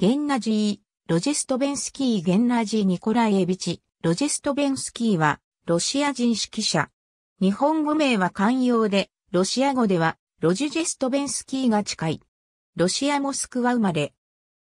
ゲンナジー、ロジェストベンスキー・ゲンナジー・ニコライエビチ、ロジェストベンスキーは、ロシア人指揮者。日本語名は寛容で、ロシア語では、ロジジェストベンスキーが近い。ロシア・モスクワ生まれ。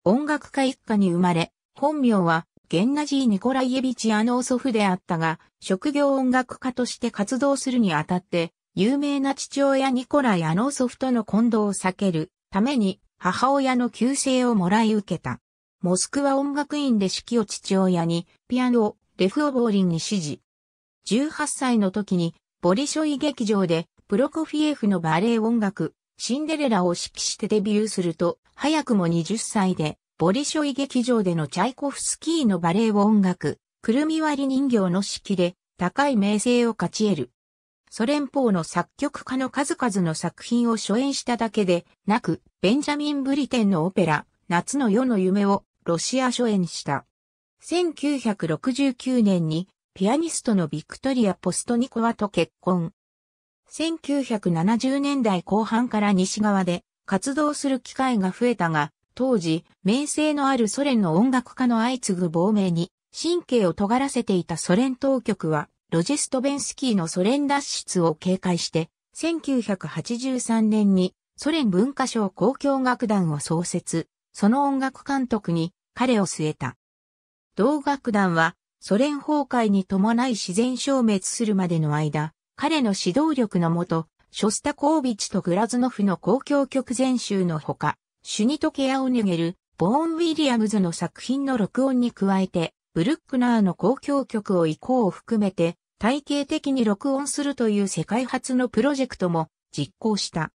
音楽家一家に生まれ、本名は、ゲンナジー・ニコライエビチ・アノー祖父であったが、職業音楽家として活動するにあたって、有名な父親ニコライ・アノー祖父との混同を避けるために、母親の旧姓をもらい受けた。モスクワ音楽院で指揮を父親に、ピアノをレフオボーリンに指示。18歳の時に、ボリショイ劇場で、プロコフィエフのバレエ音楽、シンデレラを指揮してデビューすると、早くも20歳で、ボリショイ劇場でのチャイコフスキーのバレエ音楽、くるみ割り人形の指揮で、高い名声を勝ち得る。ソ連邦の作曲家の数々の作品を初演しただけでなく、ベンジャミン・ブリテンのオペラ、夏の夜の夢をロシア初演した。1969年にピアニストのビクトリア・ポストニコワと結婚。1970年代後半から西側で活動する機会が増えたが、当時、名声のあるソ連の音楽家の相次ぐ亡命に神経を尖らせていたソ連当局は、ロジェストベンスキーのソ連脱出を警戒して、1983年にソ連文化省公共楽団を創設、その音楽監督に彼を据えた。同楽団はソ連崩壊に伴い自然消滅するまでの間、彼の指導力のもと、ショスタコービチとグラズノフの公共曲全集のほか、シュニトケアを逃ゲる、ボーン・ウィリアムズの作品の録音に加えて、ブルックナーの公共曲を以降を含めて、体系的に録音するという世界初のプロジェクトも実行した。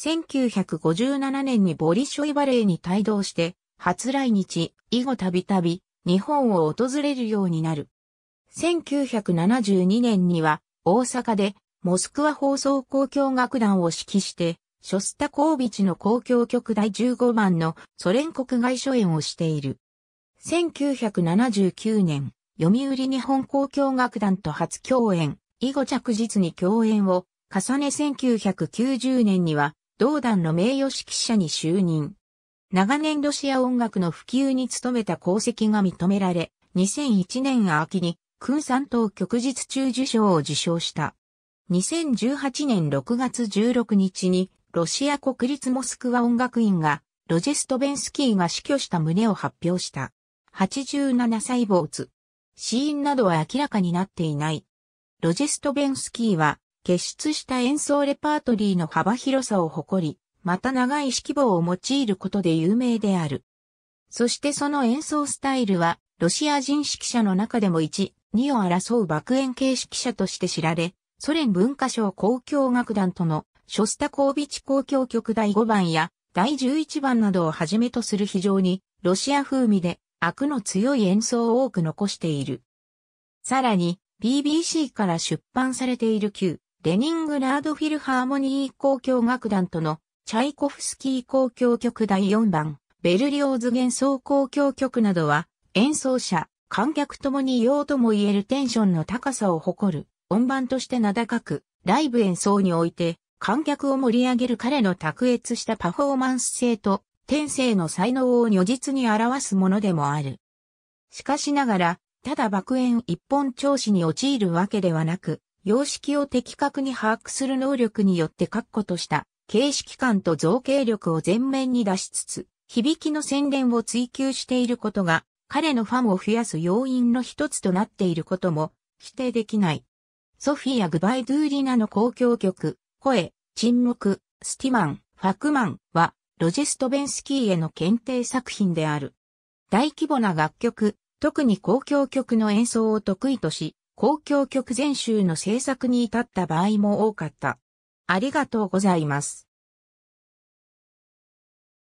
1957年にボリショイバレーに帯同して、初来日以後たびたび日本を訪れるようになる。1972年には大阪でモスクワ放送交響楽団を指揮して、ショスタコービチの交響曲第15番のソ連国外初演をしている。1979年、読売日本交響楽団と初共演、以後着実に共演を重ね1990年には、同団の名誉指揮者に就任。長年ロシア音楽の普及に努めた功績が認められ、2001年秋に、君三等曲実中受賞を受賞した。2018年6月16日に、ロシア国立モスクワ音楽院が、ロジェストベンスキーが死去した旨を発表した。87歳没。死因などは明らかになっていない。ロジェストベンスキーは、結出した演奏レパートリーの幅広さを誇り、また長い指揮棒を用いることで有名である。そしてその演奏スタイルは、ロシア人指揮者の中でも1、2を争う爆炎形指揮者として知られ、ソ連文化省交響楽団とのショスタコービチ交響曲第5番や第11番などをはじめとする非常にロシア風味で悪の強い演奏を多く残している。さらに、BBC から出版されている旧、レニングラードフィルハーモニー交響楽団との、チャイコフスキー交響曲第4番、ベルリオーズ幻想交響曲などは、演奏者、観客ともに用とも言えるテンションの高さを誇る、音盤として名高く、ライブ演奏において、観客を盛り上げる彼の卓越したパフォーマンス性と、天性の才能を如実に表すものでもある。しかしながら、ただ爆炎一本調子に陥るわけではなく、様式を的確に把握する能力によって確固とした形式感と造形力を前面に出しつつ、響きの洗練を追求していることが、彼のファンを増やす要因の一つとなっていることも否定できない。ソフィア・グバイドゥーリナの公共曲、声、沈黙、スティマン、ファクマンは、ロジストベンスキーへの検定作品である。大規模な楽曲、特に公共曲の演奏を得意とし、公共曲全集の制作に至った場合も多かった。ありがとうございます。